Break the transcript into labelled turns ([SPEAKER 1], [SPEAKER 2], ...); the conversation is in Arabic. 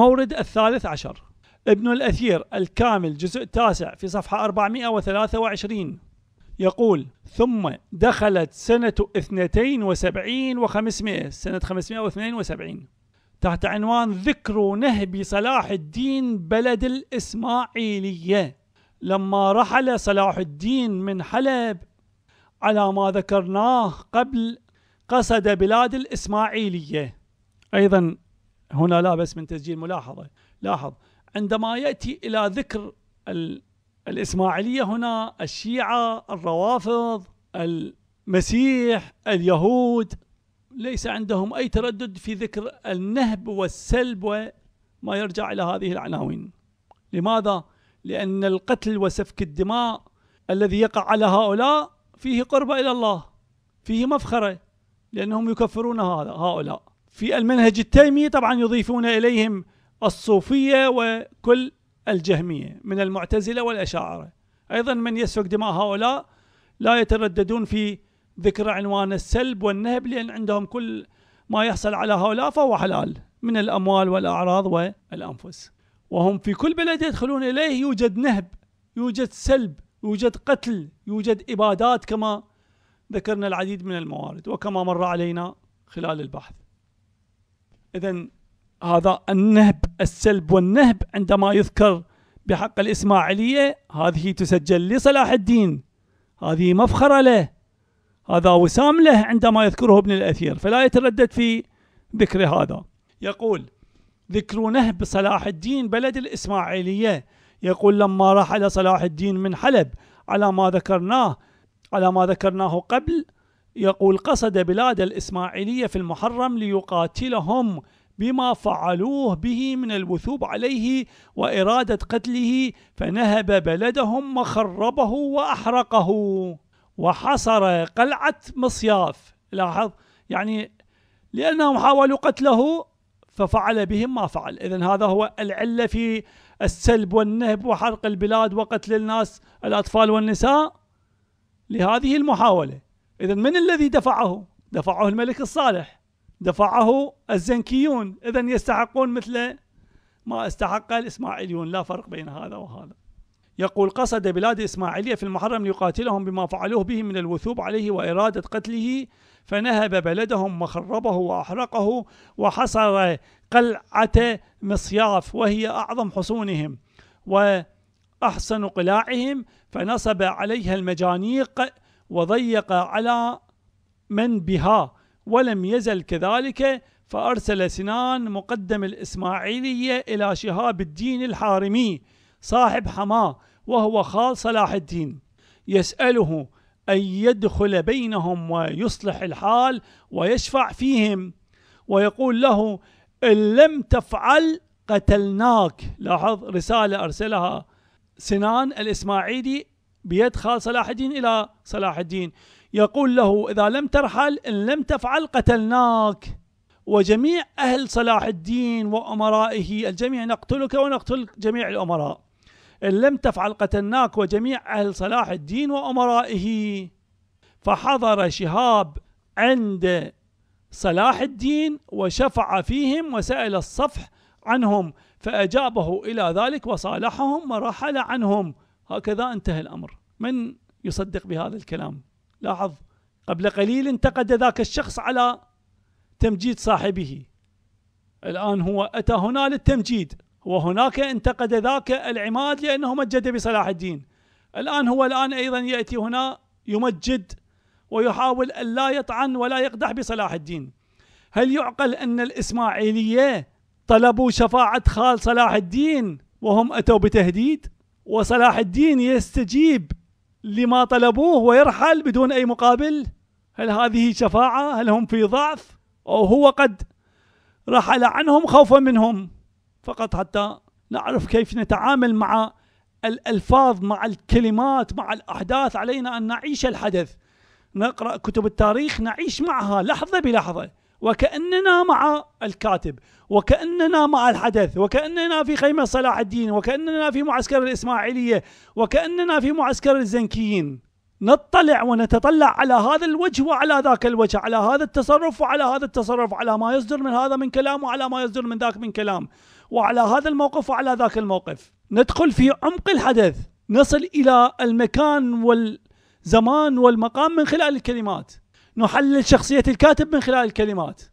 [SPEAKER 1] المورد الثالث عشر ابن الأثير الكامل جزء تاسع في صفحة 423 يقول ثم دخلت سنة 72 و500 سنة 572 تحت عنوان ذكر نهب صلاح الدين بلد الإسماعيلية لما رحل صلاح الدين من حلب على ما ذكرناه قبل قصد بلاد الإسماعيلية أيضا هنا لا بس من تسجيل ملاحظة لاحظ عندما يأتي إلى ذكر الإسماعيلية هنا الشيعة الروافض المسيح اليهود ليس عندهم أي تردد في ذكر النهب والسلب وما يرجع إلى هذه العناوين لماذا؟ لأن القتل وسفك الدماء الذي يقع على هؤلاء فيه قربة إلى الله فيه مفخرة لأنهم يكفرون هؤلاء في المنهج التيمي طبعا يضيفون إليهم الصوفية وكل الجهمية من المعتزلة والأشاعرة أيضا من يسفك دماء هؤلاء لا يترددون في ذكر عنوان السلب والنهب لأن عندهم كل ما يحصل على هؤلاء فهو حلال من الأموال والأعراض والأنفس وهم في كل بلد يدخلون إليه يوجد نهب يوجد سلب يوجد قتل يوجد إبادات كما ذكرنا العديد من الموارد وكما مر علينا خلال البحث إذا هذا النهب السلب والنهب عندما يذكر بحق الإسماعيلية هذه تسجل لصلاح الدين هذه مفخرة له هذا وسام له عندما يذكره ابن الأثير فلا يتردد في ذكر هذا يقول ذكر نهب صلاح الدين بلد الإسماعيلية يقول لما رحل صلاح الدين من حلب على ما ذكرناه على ما ذكرناه قبل يقول قصد بلاد الإسماعيلية في المحرم ليقاتلهم بما فعلوه به من الوثوب عليه وإرادة قتله فنهب بلدهم وخربه وأحرقه وحصر قلعة مصياف لاحظ يعني لأنهم حاولوا قتله ففعل بهم ما فعل إذا هذا هو العلة في السلب والنهب وحرق البلاد وقتل الناس الأطفال والنساء لهذه المحاولة إذا من الذي دفعه؟ دفعه الملك الصالح دفعه الزنكيون إذا يستحقون مثل ما استحق الإسماعيليون لا فرق بين هذا وهذا يقول قصد بلاد إسماعيلية في المحرم ليقاتلهم بما فعلوه به من الوثوب عليه وإرادة قتله فنهب بلدهم وخربه وأحرقه وحصر قلعة مصياف وهي أعظم حصونهم وأحسن قلاعهم فنصب عليها المجانيق وضيق على من بها ولم يزل كذلك فأرسل سنان مقدم الإسماعيلية إلى شهاب الدين الحارمي صاحب حماه وهو خال صلاح الدين يسأله أن يدخل بينهم ويصلح الحال ويشفع فيهم ويقول له إن لم تفعل قتلناك لاحظ رسالة أرسلها سنان الإسماعيلي بيدخل صلاح الدين إلى صلاح الدين يقول له إذا لم ترحل إن لم تفعل قتلناك وجميع أهل صلاح الدين وأمرائه الجميع نقتلك ونقتل جميع الأمراء إن لم تفعل قتلناك وجميع أهل صلاح الدين وأمرائه فحضر شهاب عند صلاح الدين وشفع فيهم وسأل الصفح عنهم فأجابه إلى ذلك وصالحهم ورحل عنهم هكذا انتهى الأمر من يصدق بهذا الكلام لاحظ قبل قليل انتقد ذاك الشخص على تمجيد صاحبه الآن هو أتى هنا للتمجيد وهناك انتقد ذاك العماد لأنه مجد بصلاح الدين الآن هو الآن أيضا يأتي هنا يمجد ويحاول ألا يطعن ولا يقدح بصلاح الدين هل يعقل أن الإسماعيلية طلبوا شفاعة خال صلاح الدين وهم أتوا بتهديد؟ وصلاح الدين يستجيب لما طلبوه ويرحل بدون أي مقابل هل هذه شفاعة هل هم في ضعف أو هو قد رحل عنهم خوفا منهم فقط حتى نعرف كيف نتعامل مع الألفاظ مع الكلمات مع الأحداث علينا أن نعيش الحدث نقرأ كتب التاريخ نعيش معها لحظة بلحظة وكأننا مع الكاتب وكأننا مع الحدث وكأننا في خيمة صلاح الدين وكأننا في معسكر الإسماعيلية وكأننا في معسكر الزنكيين نطلع ونتطلع على هذا الوجه وعلى ذاك الوجه على هذا التصرف وعلى هذا التصرف على ما يصدر من هذا من كلام وعلى ما يصدر من ذاك من كلام وعلى هذا الموقف وعلى ذاك الموقف ندخل في عمق الحدث نصل إلى المكان والزمان والمقام من خلال الكلمات نحلل شخصية الكاتب من خلال الكلمات